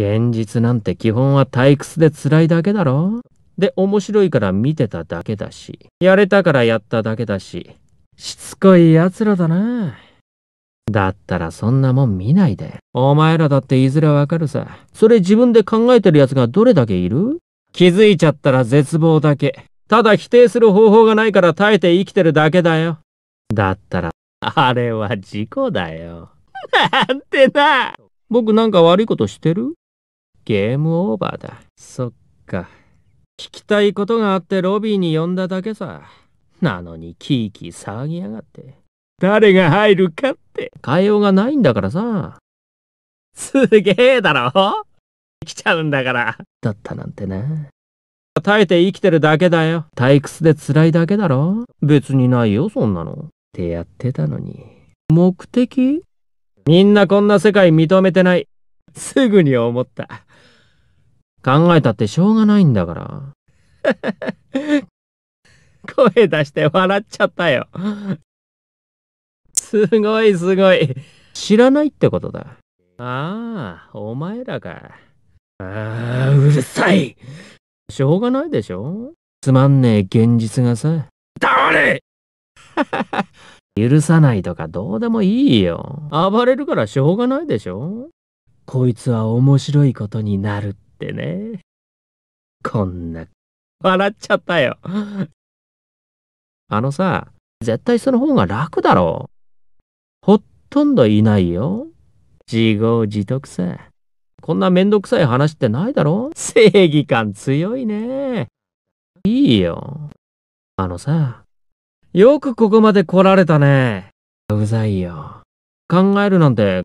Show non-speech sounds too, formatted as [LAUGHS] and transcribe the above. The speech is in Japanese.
現実なんて基本は退屈で辛いだけだろで、面白いから見てただけだし、やれたからやっただけだし、しつこい奴らだな。だったらそんなもん見ないで。お前らだっていずれわかるさ。それ自分で考えてる奴がどれだけいる気づいちゃったら絶望だけ。ただ否定する方法がないから耐えて生きてるだけだよ。だったら、あれは事故だよ。なんてな。僕なんか悪いことしてるゲームオーバーだ。そっか。聞きたいことがあってロビーに呼んだだけさ。なのにキーキー騒ぎやがって。誰が入るかって。会話がないんだからさ。すげえだろ来ちゃうんだから。だったなんてな。耐えて生きてるだけだよ。退屈で辛いだけだろ別にないよ、そんなの。ってやってたのに。目的みんなこんな世界認めてない。すぐに思った。考えたってしょうがないんだから。[LAUGHS] 声出して笑っちゃったよ。すごいすごい。知らないってことだ。ああ、お前らか。ああ、うるさい。しょうがないでしょつまんねえ現実がさ。黙れ [LAUGHS] 許さないとかどうでもいいよ。暴れるからしょうがないでしょこいつは面白いことになるって。ってね。こんな、笑っちゃったよ。あのさ、絶対その方が楽だろう。ほとんどいないよ。自業自得さ。こんなめんどくさい話ってないだろ正義感強いね。いいよ。あのさ、よくここまで来られたね。うざいよ。考えるなんて